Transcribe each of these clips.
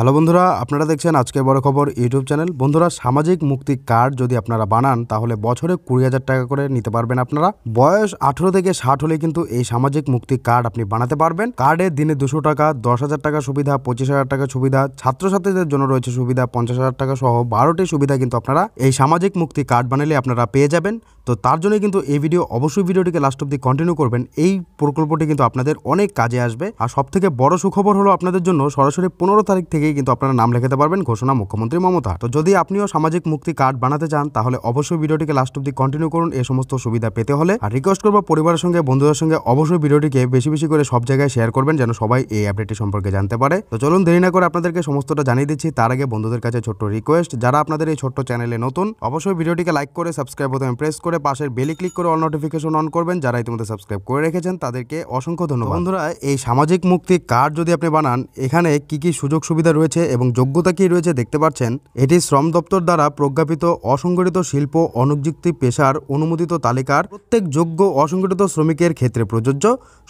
hello বন্ধুরা আপনারা দেখছেন আজকে বড় খবর ইউটিউব চ্যানেল বন্ধুরা সামাজিক মুক্তি কার্ড যদি আপনারা বানান তাহলে বছরে কুড়ি হাজার টাকা করে নিতে পারবেন আপনারা বয়স আঠেরো থেকে ষাট হলে কিন্তু এই সামাজিক মুক্তি কার্ড আপনি বানাতে পারবেন কার্ডে দিনে দুশো টাকা দশ হাজার টাকা সুবিধা পঁচিশ হাজার টাকা সুবিধা ছাত্রছাত্রীদের জন্য রয়েছে সুবিধা পঞ্চাশ হাজার টাকা সহ বারোটি সুবিধা কিন্তু আপনারা এই সামাজিক মুক্তি কার্ড বানালে আপনারা পেয়ে যাবেন তো তার জন্য কিন্তু এই ভিডিও অবশ্যই ভিডিওটিকে লাস্ট অব্দি কন্টিনিউ করবেন এই প্রকল্পটি কিন্তু আপনাদের অনেক কাজে আসবে আর সব থেকে বড় সুখবর হলো আপনাদের জন্য সরাসরি পনেরো তারিখ থেকে গিয়ে কিন্তু আপনারা নাম লেখাতে পারবেন ঘোষণা মুখ্যমন্ত্রী মমতা তো যদি আপনিও সামাজিক মুক্তি কার্ড বানাতে চান তাহলে অবশ্যই ভিডিওটিকে লাস্ট অব্দি কন্টিনিউ করুন এই সমস্ত সুবিধা পেতে হলে আর রিকোয়েস্ট করবো পরিবারের সঙ্গে বন্ধুদের সঙ্গে অবশ্যই ভিডিওটিকে বেশি বেশি করে সব জায়গায় শেয়ার করবেন যেন সবাই এই আপডেটটি সম্পর্কে জানতে পারে তো চলুন দেরি না করে আপনাদেরকে সমস্তটা জানিয়ে দিচ্ছি তার আগে বন্ধুদের কাছে ছোট্ট রিকোয়েস্ট যারা আপনাদের এই ছোট্ট চ্যানেলে নতুন অবশ্যই ভিডিওটিকে লাইক করে সাবস্ক্রাইব বোতামে প্রেস করে পাশের বেলি ক্লিক করে অল নোটিফিকেশন অন করবেন যারা ইতিমধ্যে সাবস্ক্রাইব করে রেখেছেন তাদেরকে অসংখ্য ধন্যবাদ বন্ধুরা এই সামাজিক মুক্তি কার্ড যদি আপনি বানান এখানে কি কি সুযোগ সুবিধা রয়েছে এবং যোগ্যতা কী রয়েছে দেখতে পাচ্ছেন এটি শ্রম দপ্তর দ্বারা প্রজ্ঞাপিত অসংগঠিত শিল্প অনুযুক্তি পেশার অনুমোদিত তালিকার প্রত্যেক যোগ্য অসংগঠিত শ্রমিকের ক্ষেত্রে প্রযোজ্য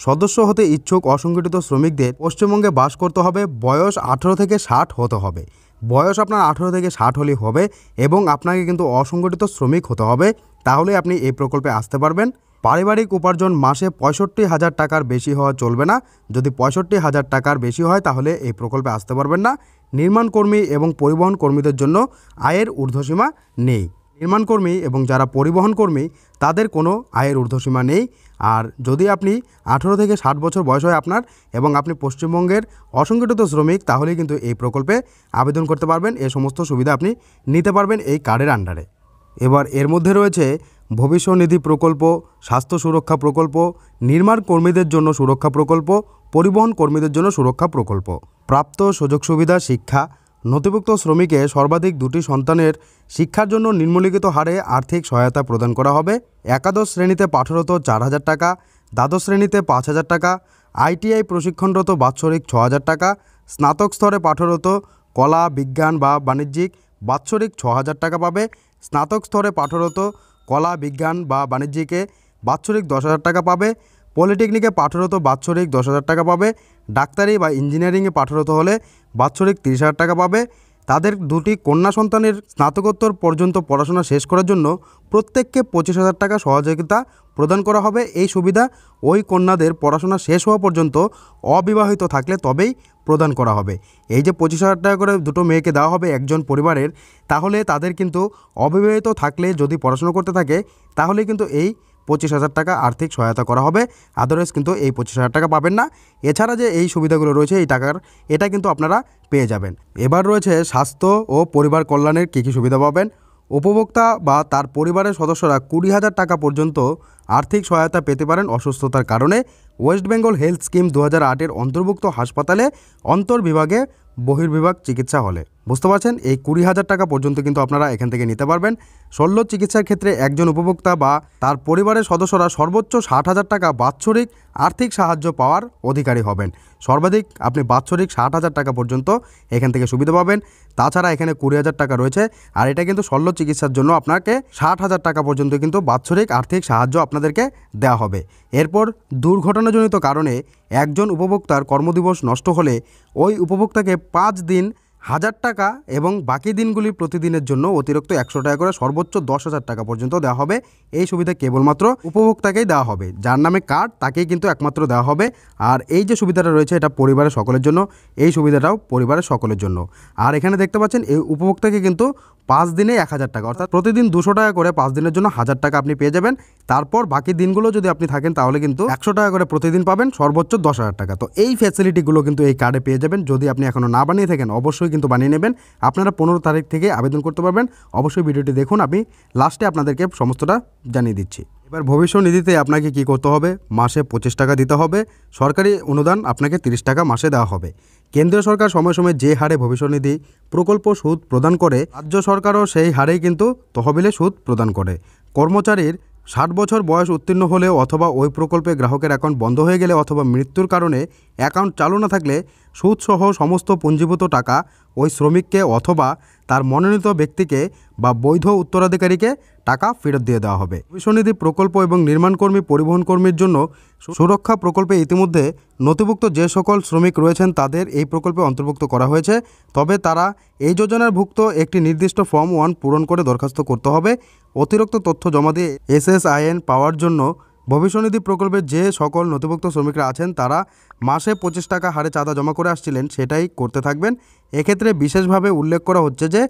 সদস্য হতে ইচ্ছুক অসংগঠিত শ্রমিকদের পশ্চিমবঙ্গে বাস করতে হবে বয়স আঠারো থেকে ষাট হতে হবে বয়স আপনার আঠেরো থেকে ষাট হলেই হবে এবং আপনাকে কিন্তু অসংগঠিত শ্রমিক হতে হবে তাহলে আপনি এই প্রকল্পে আসতে পারবেন পারিবারিক উপার্জন মাসে পঁয়ষট্টি হাজার টাকার বেশি হওয়া চলবে না যদি পঁয়ষট্টি হাজার টাকার বেশি হয় তাহলে এই প্রকল্পে আসতে পারবেন না নির্মাণকর্মী এবং পরিবহন কর্মীদের জন্য আয়ের ঊর্ধ্বসীমা নেই নির্মাণকর্মী এবং যারা পরিবহন কর্মী তাদের কোনো আয়ের ঊর্ধ্বসীমা নেই আর যদি আপনি আঠেরো থেকে ষাট বছর বয়স হয় আপনার এবং আপনি পশ্চিমবঙ্গের অসংগঠিত শ্রমিক তাহলে কিন্তু এই প্রকল্পে আবেদন করতে পারবেন এ সমস্ত সুবিধা আপনি নিতে পারবেন এই কার্ডের আন্ডারে এবার এর মধ্যে রয়েছে ভবিষ্যনিধি প্রকল্প স্বাস্থ্য সুরক্ষা প্রকল্প নির্মাণ কর্মীদের জন্য সুরক্ষা প্রকল্প পরিবহন কর্মীদের জন্য সুরক্ষা প্রকল্প প্রাপ্ত সুযোগ সুবিধা শিক্ষা নথিভুক্ত শ্রমিকে সর্বাধিক দুটি সন্তানের শিক্ষার জন্য নিম্নলিখিত হারে আর্থিক সহায়তা প্রদান করা হবে একাদশ শ্রেণীতে পাঠরত চার হাজার টাকা দ্বাদশ শ্রেণীতে পাঁচ হাজার টাকা আইটিআই প্রশিক্ষণরত বাৎসরিক ছ হাজার টাকা স্নাতক স্তরে পাঠরত কলা বিজ্ঞান বা বাণিজ্যিক বাৎসরিক ছ হাজার টাকা পাবে স্নাতক স্তরে পাঠরত কলা বিজ্ঞান বা বাণিজ্যিকে বাৎসরিক দশ হাজার টাকা পাবে পলিটেকনিকে পাঠরত বাৎসরিক দশ হাজার টাকা পাবে ডাক্তারি বা ইঞ্জিনিয়ারিংয়ে পাঠরত হলে বাৎসরিক তিরিশ হাজার টাকা পাবে তাদের দুটি কন্যা সন্তানের স্নাতকোত্তর পর্যন্ত পড়াশোনা শেষ করার জন্য প্রত্যেককে পঁচিশ হাজার টাকা সহযোগিতা প্রদান করা হবে এই সুবিধা ওই কন্যাদের পড়াশোনা শেষ হওয়া পর্যন্ত অবিবাহিত থাকলে তবেই প্রদান করা হবে এই যে পঁচিশ হাজার টাকা করে দুটো মেয়েকে দেওয়া হবে একজন পরিবারের তাহলে তাদের কিন্তু অবিবাহিত থাকলে যদি পড়াশোনা করতে থাকে তাহলে কিন্তু এই পঁচিশ হাজার টাকা আর্থিক সহায়তা করা হবে আদারওয়াইজ কিন্তু এই পঁচিশ হাজার টাকা পাবেন না এছাড়া যে এই সুবিধাগুলো রয়েছে এই টাকার এটা কিন্তু আপনারা পেয়ে যাবেন এবার রয়েছে স্বাস্থ্য ও পরিবার কল্যাণের কী কী সুবিধা পাবেন উপভোক্তা বা তার পরিবারের সদস্যরা কুড়ি হাজার টাকা পর্যন্ত আর্থিক সহায়তা পেতে পারেন অসুস্থতার কারণে ওয়েস্ট বেঙ্গল হেলথ স্কিম দু হাজার অন্তর্ভুক্ত হাসপাতালে অন্তর্বিভাগে বহির্বিভাগ চিকিৎসা হলে বুঝতে পারছেন এই কুড়ি হাজার টাকা পর্যন্ত কিন্তু আপনারা এখান থেকে নিতে পারবেন শল্য চিকিৎসার ক্ষেত্রে একজন উপভোক্তা বা তার পরিবারের সদস্যরা সর্বোচ্চ ষাট হাজার টাকা বাৎসরিক আর্থিক সাহায্য পাওয়ার অধিকারী হবেন সর্বাধিক আপনি বাৎসরিক ষাট হাজার টাকা পর্যন্ত এখান থেকে সুবিধা পাবেন তাছাড়া এখানে কুড়ি হাজার টাকা রয়েছে আর এটা কিন্তু শল্য চিকিৎসার জন্য আপনাকে ষাট হাজার টাকা পর্যন্ত কিন্তু বাৎসরিক আর্থিক সাহায্য আপনার আপনাদেরকে দেওয়া হবে এরপর দুর্ঘটনাজনিত কারণে একজন উপভোক্তার কর্মদিবস নষ্ট হলে ওই উপভোক্তাকে পাঁচ দিন হাজার টাকা এবং বাকি দিনগুলি প্রতিদিনের জন্য অতিরিক্ত একশো টাকা করে সর্বোচ্চ দশ হাজার টাকা পর্যন্ত দেওয়া হবে এই সুবিধা কেবলমাত্র উপভোক্তাকেই দেওয়া হবে যার নামে কার্ড তাকেই কিন্তু একমাত্র দেওয়া হবে আর এই যে সুবিধাটা রয়েছে এটা পরিবারের সকলের জন্য এই সুবিধাটাও পরিবারের সকলের জন্য আর এখানে দেখতে পাচ্ছেন এই উপভোক্তাকে কিন্তু পাঁচ দিনে এক হাজার টাকা অর্থাৎ প্রতিদিন দুশো টাকা করে পাঁচ দিনের জন্য হাজার টাকা আপনি পেয়ে যাবেন তারপর বাকি দিনগুলো যদি আপনি থাকেন তাহলে কিন্তু একশো টাকা করে প্রতিদিন পাবেন সর্বোচ্চ দশ হাজার টাকা তো এই ফ্যাসিলিটিগুলো কিন্তু এই কার্ডে পেয়ে যাবেন যদি আপনি এখনও না বানিয়ে থাকেন অবশ্যই কিন্তু বানিয়ে নেবেন আপনারা পনেরো তারিখ থেকে আবেদন করতে পারবেন অবশ্যই ভিডিওটি দেখুন আমি লাস্টে আপনাদেরকে সমস্তটা জানিয়ে দিচ্ছি এবার ভবিষ্যনিধিতে নিধিতে আপনাকে কি করতে হবে মাসে পঁচিশ টাকা দিতে হবে সরকারি অনুদান আপনাকে তিরিশ টাকা মাসে দেওয়া হবে কেন্দ্রীয় সরকার সময় সময় যে হারে ভবিষ্যনিধি নিধি প্রকল্প সুদ প্রদান করে রাজ্য সরকারও সেই হারেই কিন্তু তহবিলে সুদ প্রদান করে কর্মচারীর ষাট বছর বয়স উত্তীর্ণ হলে অথবা ওই প্রকল্পে গ্রাহকের অ্যাকাউন্ট বন্ধ হয়ে গেলে অথবা মৃত্যুর কারণে অ্যাকাউন্ট চালু না থাকলে সুদসহ সমস্ত পুঞ্জীভূত টাকা ওই শ্রমিককে অথবা তার মনোনীত ব্যক্তিকে বা বৈধ উত্তরাধিকারীকে টাকা ফেরত দিয়ে দেওয়া হবে ভবিষ্যনিধি প্রকল্প এবং নির্মাণকর্মী পরিবহন কর্মীর জন্য সুরক্ষা প্রকল্পে ইতিমধ্যে নথিভুক্ত যে সকল শ্রমিক রয়েছেন তাদের এই প্রকল্পে অন্তর্ভুক্ত করা হয়েছে তবে তারা এই যোজনার ভুক্ত একটি নির্দিষ্ট ফর্ম ওয়ান পূরণ করে দরখাস্ত করতে হবে অতিরিক্ত তথ্য জমা দিয়ে এসএসআইএন পাওয়ার জন্য ভবিষ্যনিধি প্রকল্পে যে সকল নথিভুক্ত শ্রমিকরা আছেন তারা মাসে পঁচিশ টাকা হারে চাঁদা জমা করে আসছিলেন সেটাই করতে থাকবেন এক্ষেত্রে বিশেষভাবে উল্লেখ করা হচ্ছে যে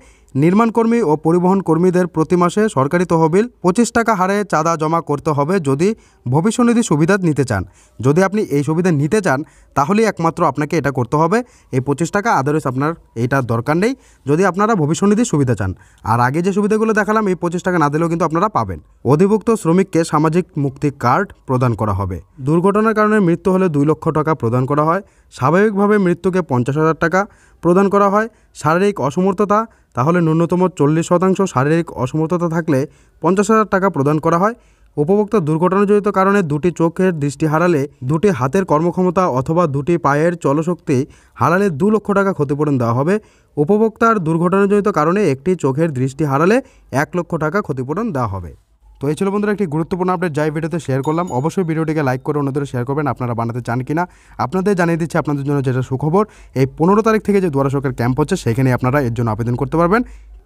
নির্মাণকর্মী ও পরিবহন কর্মীদের প্রতি মাসে সরকারি তহবিল পঁচিশ টাকা হারে চাঁদা জমা করতে হবে যদি ভবিষ্যনিধি সুবিধা নিতে চান যদি আপনি এই সুবিধা নিতে চান তাহলেই একমাত্র আপনাকে এটা করতে হবে এই পঁচিশ টাকা আদারওয়াইজ আপনার এইটা দরকার নেই যদি আপনারা ভবিষ্যনিধি সুবিধা চান আর আগে যে সুবিধাগুলো দেখালাম এই পঁচিশ টাকা না দিলেও কিন্তু আপনারা পাবেন অধিভুক্ত শ্রমিককে সামাজিক মুক্তি কার্ড প্রদান করা হবে দুর্ঘটনার কারণে মৃত্যু হলে দুই লক্ষ টাকা প্রদান করা হয় স্বাভাবিকভাবে মৃত্যুকে পঞ্চাশ হাজার টাকা প্রদান করা হয় শারীরিক অসমর্থতা তাহলে ন্যূনতম চল্লিশ শতাংশ শারীরিক অসমর্থতা থাকলে পঞ্চাশ হাজার টাকা প্রদান করা হয় উপভোক্তা দুর্ঘটনাজনিত কারণে দুটি চোখের দৃষ্টি হারালে দুটি হাতের কর্মক্ষমতা অথবা দুটি পায়ের চলশক্তি হারালে দু লক্ষ টাকা ক্ষতিপূরণ দেওয়া হবে উপভোক্তার দুর্ঘটনাজনিত কারণে একটি চোখের দৃষ্টি হারালে এক লক্ষ টাকা ক্ষতিপূরণ দেওয়া হবে তো এই ছিল বন্ধুরা একটি গুরুত্বপূর্ণ আপডেট যাই ভিডিওতে শেয়ার করলাম অবশ্যই ভিডিওটিকে লাইক করে অন্যদের শেয়ার করবেন আপনারা বানাতে চান কিনা আপনাদের জানিয়ে দিচ্ছি আপনাদের জন্য যেটা সুখবর এই পনেরো তারিখ থেকে যে দুয়ারা ক্যাম্প হচ্ছে সেখানে আপনারা এর জন্য আবেদন করতে পারবেন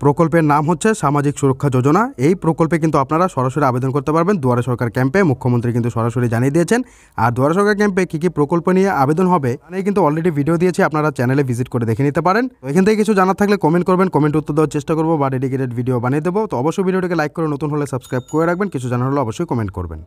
প্রকল্পের নাম হচ্ছে সামাজিক সুরক্ষা যোজনা এই প্রকল্পে কিন্তু আপনারা সরাসরি আবেদন করতে পারবেন দুয়ারে সরকার ক্যাম্পে মুখ্যমন্ত্রী কিন্তু সরাসরি জানিয়ে দিয়েছেন আর দুয়ারে সরকার ক্যাম্পে কী কী প্রকল্প নিয়ে আবেদন হবে আমি কিন্তু অলরেডি ভিডিও দিয়েছি আপনারা চ্যানেলে ভিজিট করে দেখে নিতে পারেন তো এখান থেকে কিছু জানার থাকলে কমেন্ট করবেন কমেন্ট উত্তর দেওয়ার চেষ্টা করবো বা ডেডিকেটেড ভিডিও বানিয়ে দেবো তো অবশ্যই ভিডিওটিকে লাইক করে নতুন হলে সাবস্ক্রাইব করে রাখবেন কিছু জানার হলে অবশ্যই কমেন্ট করবেন